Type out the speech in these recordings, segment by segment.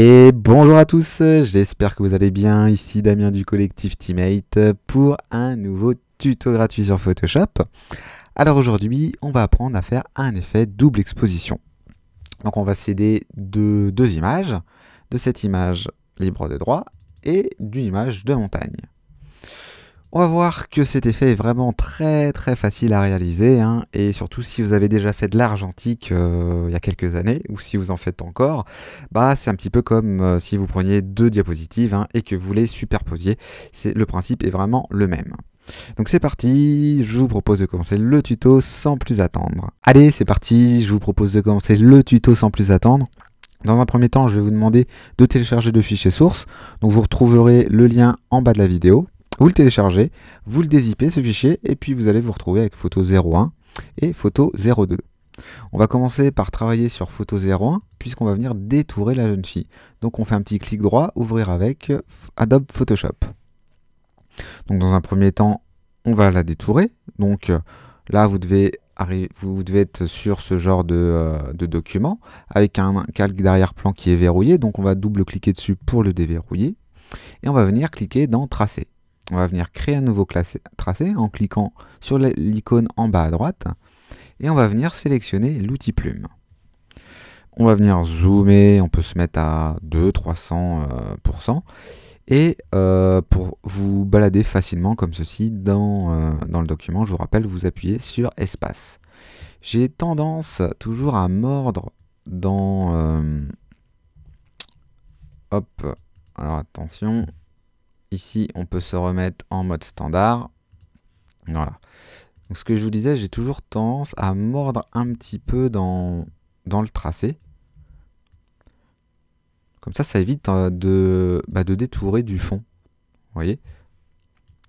Et bonjour à tous, j'espère que vous allez bien. Ici Damien du collectif Teammate pour un nouveau tuto gratuit sur Photoshop. Alors aujourd'hui, on va apprendre à faire un effet double exposition. Donc on va céder de deux images, de cette image libre de droit et d'une image de montagne. On va voir que cet effet est vraiment très très facile à réaliser, hein. et surtout si vous avez déjà fait de l'argentique euh, il y a quelques années, ou si vous en faites encore, bah c'est un petit peu comme euh, si vous preniez deux diapositives hein, et que vous les superposiez, le principe est vraiment le même. Donc c'est parti, je vous propose de commencer le tuto sans plus attendre. Allez, c'est parti, je vous propose de commencer le tuto sans plus attendre. Dans un premier temps, je vais vous demander de télécharger le fichier source. Donc vous retrouverez le lien en bas de la vidéo vous le téléchargez, vous le dézippez ce fichier, et puis vous allez vous retrouver avec photo 01 et photo 02. On va commencer par travailler sur photo 01 puisqu'on va venir détourer la jeune fille. Donc on fait un petit clic droit, ouvrir avec Adobe Photoshop. Donc dans un premier temps, on va la détourer. Donc là, vous devez, être sur ce genre de euh, document avec un calque d'arrière-plan qui est verrouillé. Donc on va double-cliquer dessus pour le déverrouiller. Et on va venir cliquer dans Tracer. On va venir créer un nouveau tracé en cliquant sur l'icône en bas à droite et on va venir sélectionner l'outil plume. On va venir zoomer, on peut se mettre à 200-300% euh, et euh, pour vous balader facilement comme ceci dans, euh, dans le document, je vous rappelle, vous appuyez sur espace. J'ai tendance toujours à mordre dans... hop, alors attention, Ici, on peut se remettre en mode standard. Voilà. ce que je vous disais, j'ai toujours tendance à mordre un petit peu dans, dans le tracé. Comme ça, ça évite euh, de, bah, de détourer du fond. Vous voyez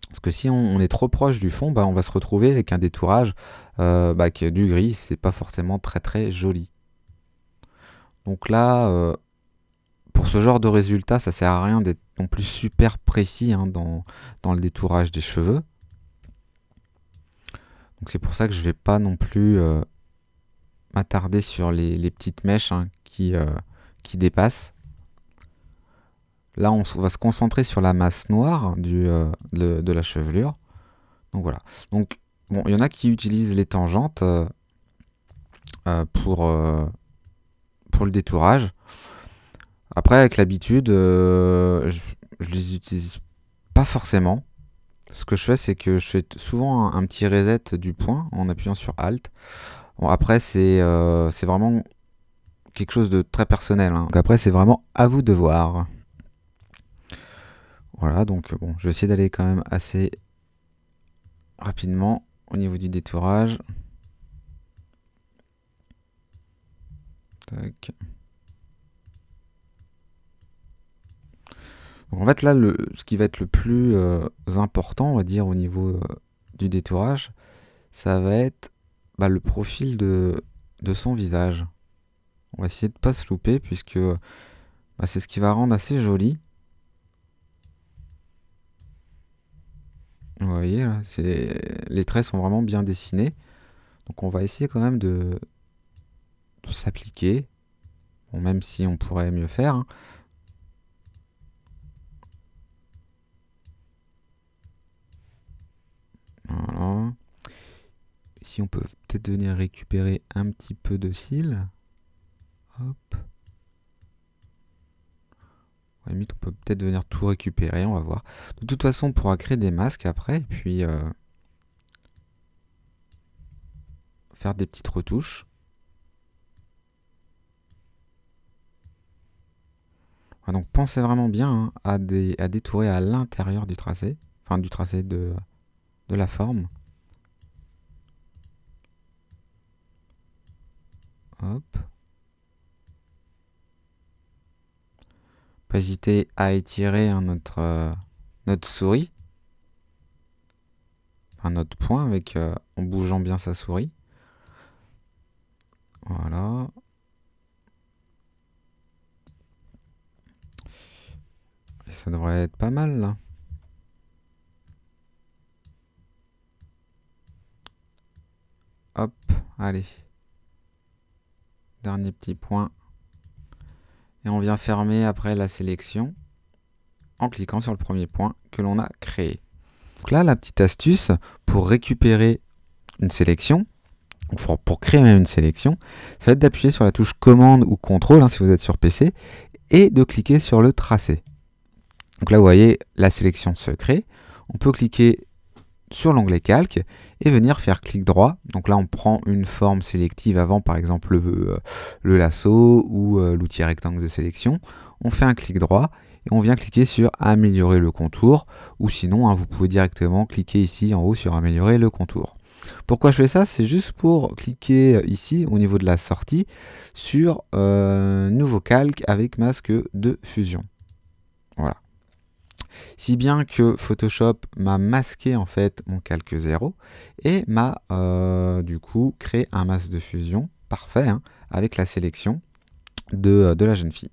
Parce que si on, est trop proche du fond, bah, on va se retrouver avec un détourage euh, bah, qui du gris. C'est pas forcément très très joli. Donc là, euh, pour ce genre de résultat, ça sert à rien d'être non plus super précis hein, dans, le détourage des cheveux. Donc c'est pour ça que je ne vais pas non plus euh, m'attarder sur les, petites mèches hein, qui, euh, qui dépassent. Là, on va se concentrer sur la masse noire euh, de, la chevelure. Donc voilà. Donc, bon, il y en a qui utilisent les tangentes pour, pour le détourage. Après, avec l'habitude, euh, je, ne les utilise pas forcément. Ce que je fais, c'est que je fais souvent un, petit reset du point en appuyant sur Alt. Bon, après, c'est euh, vraiment quelque chose de très personnel. Hein. après, c'est vraiment à vous de voir. Voilà, donc euh, bon, je vais essayer d'aller quand même assez rapidement au niveau du détourage. Tac. en fait là, ce qui va être le plus euh, important, on va dire, au niveau euh, du détourage, ça va être bah, le profil de, son visage. On va essayer de ne pas se louper, puisque bah, c'est ce qui va rendre assez joli. Vous voyez, les traits sont vraiment bien dessinés. Donc on va essayer quand même de, s'appliquer, même si on pourrait mieux faire. Hein. Voilà. Si on peut peut-être venir récupérer un petit peu de cils. Hop. on peut peut-être venir tout récupérer, on va voir. De toute façon, on pourra créer des masques après, et puis euh, faire des petites retouches. donc pensez vraiment bien hein, à, des, à détourer à l'intérieur du tracé, enfin du tracé de, de la forme. Hop. Pas hésiter à étirer notre, euh, notre souris. Un notre point avec, euh, en bougeant bien sa souris. Voilà. Et ça devrait être pas mal là. allez. Dernier petit point. Et on vient fermer après la sélection en cliquant sur le premier point que l'on a créé. Donc là, la petite astuce pour récupérer une sélection, pour créer une sélection, ça va être d'appuyer sur la touche commande ou contrôle hein, si vous êtes sur PC et de cliquer sur le tracé. Donc là, vous voyez, la sélection se crée. On peut cliquer sur l'onglet calque et venir faire clic droit. Donc là on prend une forme sélective avant par exemple le, euh, lasso ou euh, l'outil rectangle de sélection. On fait un clic droit et on vient cliquer sur améliorer le contour ou sinon hein, vous pouvez directement cliquer ici en haut sur améliorer le contour. Pourquoi je fais ça C'est juste pour cliquer euh, ici au niveau de la sortie sur nouveau calque avec masque de fusion. Si bien que Photoshop m'a masqué en fait mon calque zéro et m'a euh, du coup créé un masque de fusion parfait hein, avec la sélection euh, de, la jeune fille.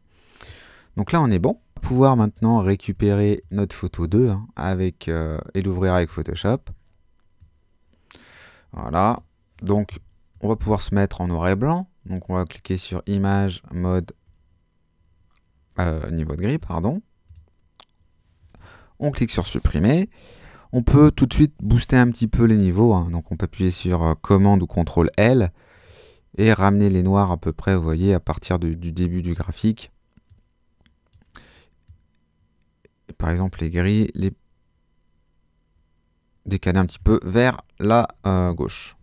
Donc là on est bon pouvoir maintenant récupérer notre photo 2 hein, avec, euh, et l'ouvrir avec Photoshop. Voilà. Donc, on va pouvoir se mettre en noir et blanc. Donc, on va cliquer sur Image, Mode, Niveau de gris, pardon on clique sur supprimer. On peut tout de suite booster un petit peu les niveaux, hein. donc on peut appuyer sur euh, commande ou contrôle L et ramener les noirs à peu près, vous voyez, à partir du début du graphique. par exemple, les gris, les décaler un petit peu vers la euh, gauche.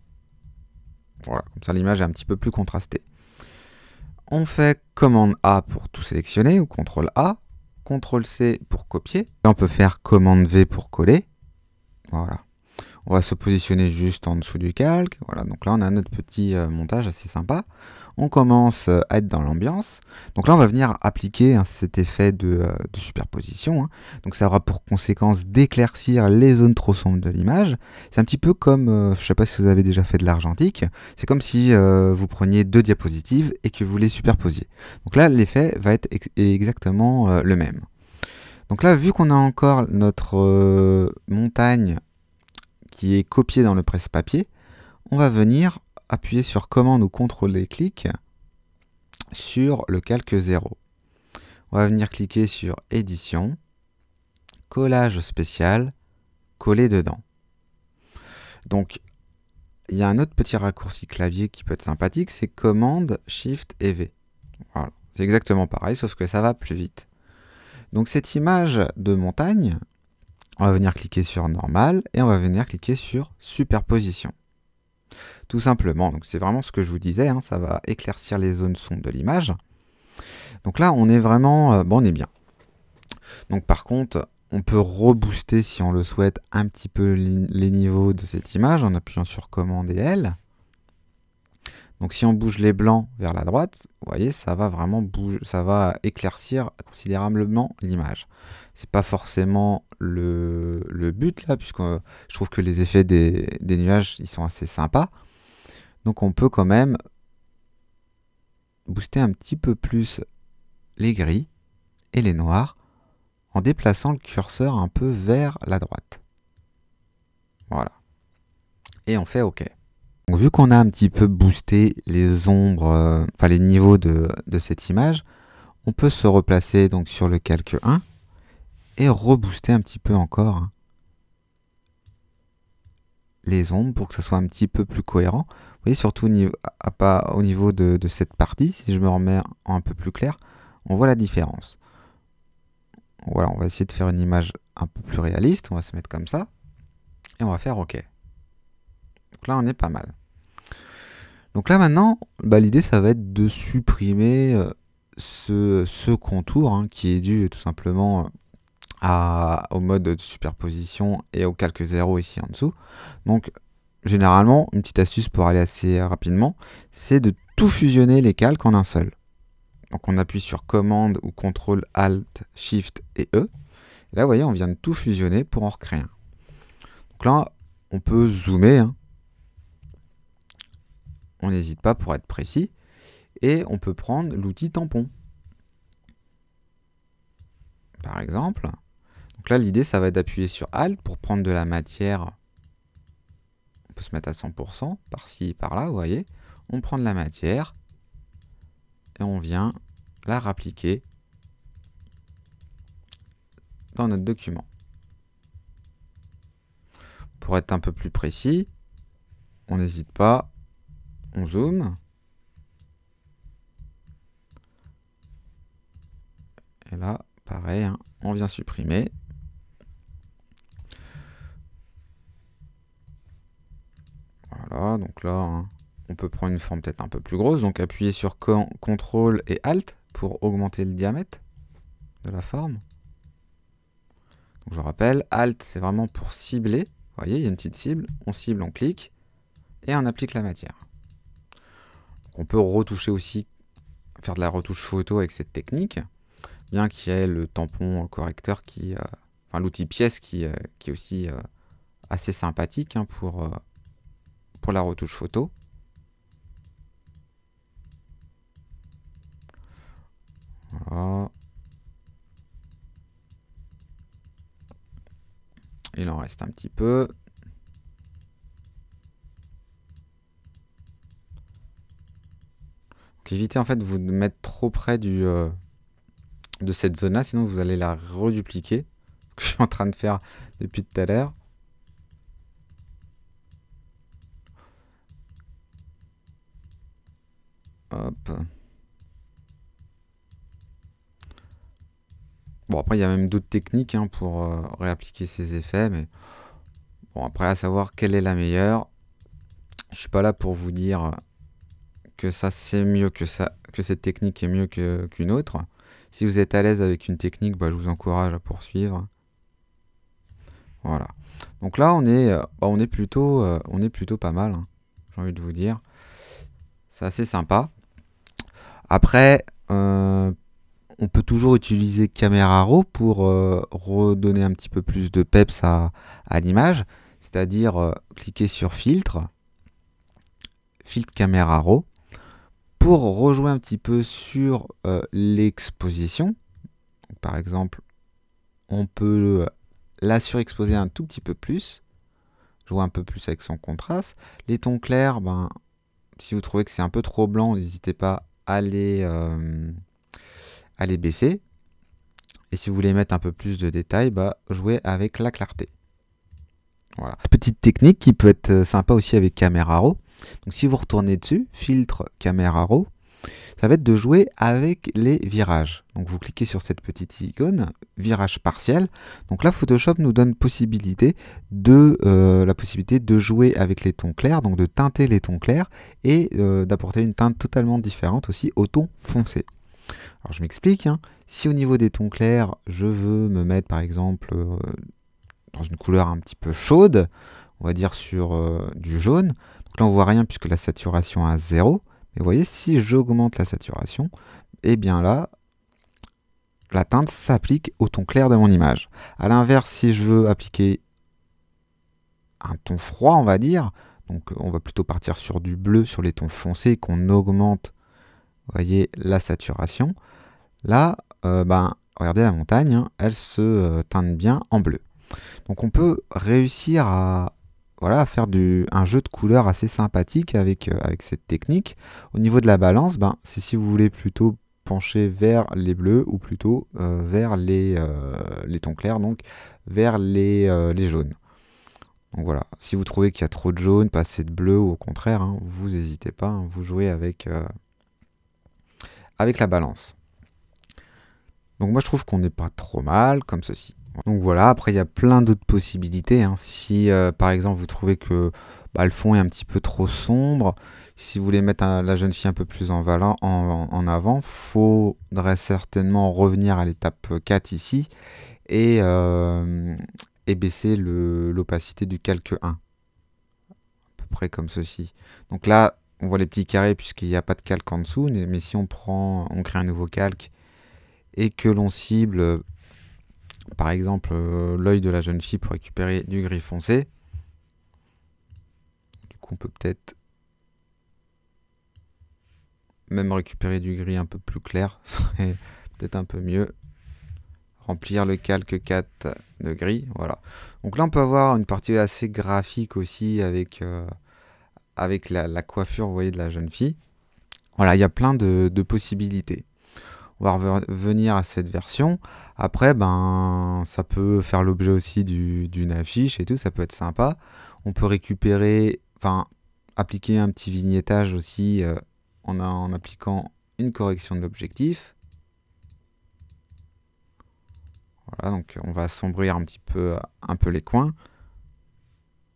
Voilà, comme ça l'image est un petit peu plus contrastée. On fait commande A pour tout sélectionner ou contrôle A. CTRL-C pour copier. On peut faire commande V pour coller. Voilà. On va se positionner juste en dessous du calque. Voilà, donc là on a notre petit euh, montage assez sympa. On commence euh, à être dans l'ambiance. Donc là on va venir appliquer hein, cet effet de, euh, superposition. Hein. Donc ça aura pour conséquence d'éclaircir les zones trop sombres de l'image. C'est un petit peu comme, je ne sais pas si vous avez déjà fait de l'argentique, c'est comme si vous preniez deux diapositives et que vous les superposiez. Donc là l'effet va être exactement le même. Donc là, vu qu'on a encore notre montagne qui est copié dans le presse-papier, on va venir appuyer sur commande ou contrôle des clics sur le calque 0. On va venir cliquer sur édition, collage spécial, coller dedans. Donc il y a un autre petit raccourci clavier qui peut être sympathique, c'est commande shift et V. Voilà, c'est exactement pareil sauf que ça va plus vite. Donc cette image de montagne, on va venir cliquer sur normal et on va venir cliquer sur superposition. Tout simplement, donc c'est vraiment ce que je vous disais, hein, ça va éclaircir les zones sombres de l'image. Donc là, on est vraiment, euh, bon, on est bien. Donc par contre, on peut rebooster si on le souhaite un petit peu les niveaux de cette image en appuyant sur commande et L. Donc si on bouge les blancs vers la droite, vous voyez, ça va vraiment bouger, ça va éclaircir considérablement l'image. C'est pas forcément le, but là, puisque euh, je trouve que les effets des, des nuages, ils sont assez sympas. Donc on peut quand même booster un petit peu plus les gris et les noirs en déplaçant le curseur un peu vers la droite. Voilà. Et on fait OK vu qu'on a un petit peu boosté les ombres, euh, enfin les niveaux de, cette image, on peut se replacer donc sur le calque 1 et rebooster un petit peu encore hein, les ombres pour que ça soit un petit peu plus cohérent. Vous voyez, surtout au niveau, au niveau de, cette partie, si je me remets un peu plus clair, on voit la différence. Voilà, on va essayer de faire une image un peu plus réaliste. On va se mettre comme ça et on va faire OK. Donc là, on est pas mal. Donc là, maintenant, bah, l'idée, ça va être de supprimer euh, ce, contour hein, qui est dû tout simplement euh, à, au mode de superposition et au calque zéro ici en dessous. Donc, généralement, une petite astuce pour aller assez rapidement, c'est de tout fusionner les calques en un seul. Donc on appuie sur commande ou contrôle alt shift et e. là vous voyez on vient de tout fusionner pour en recréer un. Donc là on peut zoomer hein on n'hésite pas pour être précis, et on peut prendre l'outil tampon. Par exemple, donc là l'idée ça va être d'appuyer sur Alt pour prendre de la matière, on peut se mettre à 100%, par-ci, par-là, vous voyez, on prend de la matière, et on vient la rappliquer dans notre document. Pour être un peu plus précis, on n'hésite pas on Et là, pareil, hein, on vient supprimer. Voilà, donc là, hein, on peut prendre une forme peut-être un peu plus grosse. Donc appuyer sur CTRL et ALT pour augmenter le diamètre de la forme. Donc je rappelle, ALT, c'est vraiment pour cibler. Vous voyez, il y a une petite cible. On cible, on clique et on applique la matière. On peut retoucher aussi, faire de la retouche photo avec cette technique, bien qu'il y ait le tampon correcteur qui, euh, enfin l'outil pièce qui, euh, est aussi euh, assez sympathique hein, pour, pour la retouche photo. Il en reste un petit peu. Donc évitez en fait de vous mettre trop près du, euh, de cette zone-là, sinon vous allez la redupliquer, ce que je suis en train de faire depuis tout à l'heure. Hop. Bon, après, il y a même d'autres techniques hein, pour euh, réappliquer ces effets, mais bon, après, à savoir quelle est la meilleure. Je suis pas là pour vous dire euh, que ça c'est mieux, que, ça, que cette technique est mieux qu'une autre. Si vous êtes à l'aise avec une technique, bah, je vous encourage à poursuivre. Voilà. Donc là, on est, euh, bah, on est, plutôt, euh, on est plutôt pas mal, hein, j'ai envie de vous dire. C'est assez sympa. Après, euh, on peut toujours utiliser Camera Raw pour redonner un petit peu plus de peps à, à l'image, c'est-à-dire cliquer sur Filtre, Filtre Camera Raw, pour rejouer un petit peu sur euh, l'exposition, par exemple, on peut euh, la surexposer un tout petit peu plus, jouer un peu plus avec son contraste. Les tons clairs, ben, si vous trouvez que c'est un peu trop blanc, n'hésitez pas à les, euh, baisser. Et si vous voulez mettre un peu plus de détails, bah, jouez avec la clarté. Voilà. Petite technique qui peut être sympa aussi avec Camera Raw, donc si vous retournez dessus, filtre, caméra raw, ça va être de jouer avec les virages. Donc vous cliquez sur cette petite icône, virage partiel. Donc là, Photoshop nous donne possibilité euh, la possibilité de jouer avec les tons clairs, donc de teinter les tons clairs et euh, d'apporter une teinte totalement différente aussi au tons foncé. Alors je m'explique, hein. si au niveau des tons clairs, je veux me mettre par exemple euh, dans une couleur un petit peu chaude, on va dire sur du jaune, là, on voit rien puisque la saturation est à 0. Mais vous voyez, si j'augmente la saturation, et eh bien là, la teinte s'applique au ton clair de mon image. A l'inverse, si je veux appliquer un ton froid, on va dire, donc euh, on va plutôt partir sur du bleu, sur les tons foncés, qu'on augmente, voyez, la saturation. Là, euh, ben, regardez la montagne, hein, elle se euh, teinte bien en bleu. Donc on peut réussir à voilà, faire du, un jeu de couleurs assez sympathique avec, euh, avec cette technique. Au niveau de la balance, ben, c'est si vous voulez plutôt pencher vers les bleus ou plutôt euh, vers les, euh, les tons clairs, donc vers les, jaunes. Donc voilà, si vous trouvez qu'il y a trop de jaune, pas assez de bleu ou au contraire, hein, vous n'hésitez pas, hein, vous jouez avec, avec la balance. Donc moi je trouve qu'on n'est pas trop mal comme ceci. Donc voilà, après il y a plein d'autres possibilités. Hein. Si euh, par exemple vous trouvez que bah, le fond est un petit peu trop sombre, si vous voulez mettre la jeune fille un peu plus en, avant en, avant, faudrait certainement revenir à l'étape 4 ici et, euh, et baisser l'opacité du calque 1. À peu près comme ceci. Donc là, on voit les petits carrés puisqu'il n'y a pas de calque en dessous, mais si on prend, on crée un nouveau calque et que l'on cible par exemple euh, l'œil de la jeune fille pour récupérer du gris foncé. Du coup, on peut peut-être même récupérer du gris un peu plus clair, serait peut-être un peu mieux. Remplir le calque 4 de gris, voilà. Donc là, on peut avoir une partie assez graphique aussi avec, euh, avec la, coiffure, voyez, de la jeune fille. Voilà, il y a plein de possibilités revenir à cette version. Après, ben, ça peut faire l'objet aussi d'une affiche et tout, ça peut être sympa. On peut récupérer, enfin, appliquer un petit vignettage aussi euh, en, appliquant une correction de l'objectif. Voilà, donc on va assombrir un petit peu, euh, un peu les coins.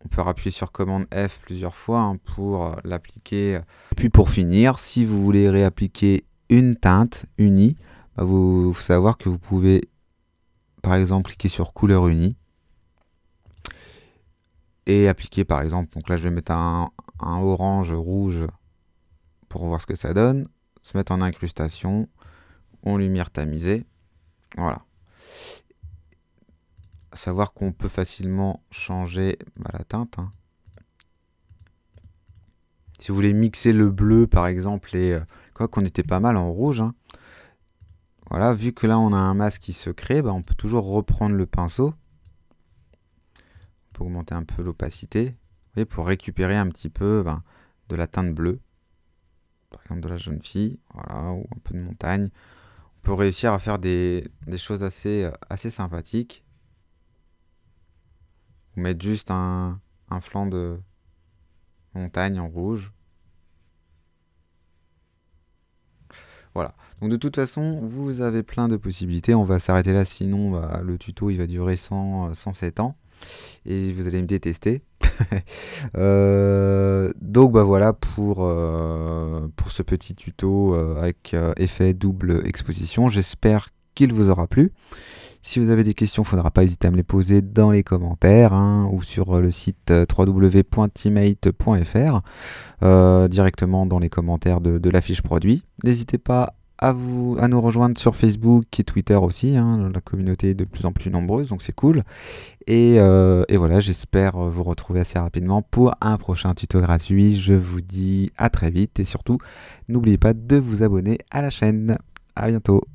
On peut appuyer sur commande F plusieurs fois hein, pour euh, l'appliquer. Puis pour finir, si vous voulez réappliquer une teinte unie, bah, vous savoir que vous pouvez par exemple cliquer sur couleur unie et appliquer par exemple, donc là je vais mettre un, orange rouge pour voir ce que ça donne, se mettre en incrustation, en lumière tamisée, voilà. savoir qu'on peut facilement changer bah, la teinte. Hein. Si vous voulez mixer le bleu par exemple et euh, qu'on était pas mal en rouge. Hein. Voilà, vu que là on a un masque qui se crée, bah, on peut toujours reprendre le pinceau. pour augmenter un peu l'opacité. et pour récupérer un petit peu ben, de la teinte bleue. Par exemple de la jeune fille, voilà, ou un peu de montagne. On peut réussir à faire des, choses assez, assez sympathiques. mettre juste un flanc de montagne en rouge. Donc de toute façon, vous avez plein de possibilités. On va s'arrêter là, sinon bah, le tuto il va durer 107 euh, ans et vous allez me détester. Euh, donc bah voilà pour, euh, pour ce petit tuto avec effet double exposition. J'espère qu'il vous aura plu. Si vous avez des questions, il faudra pas hésiter à me les poser dans les commentaires hein, ou sur le site euh, www.teammate.fr euh, directement dans les commentaires de, l'affiche la fiche produit. N'hésitez pas à, vous, à nous rejoindre sur Facebook et Twitter aussi. Hein, la communauté est de plus en plus nombreuse, donc c'est cool. Et, euh, et voilà, j'espère vous retrouver assez rapidement pour un prochain tuto gratuit. Je vous dis à très vite et surtout, n'oubliez pas de vous abonner à la chaîne. À bientôt.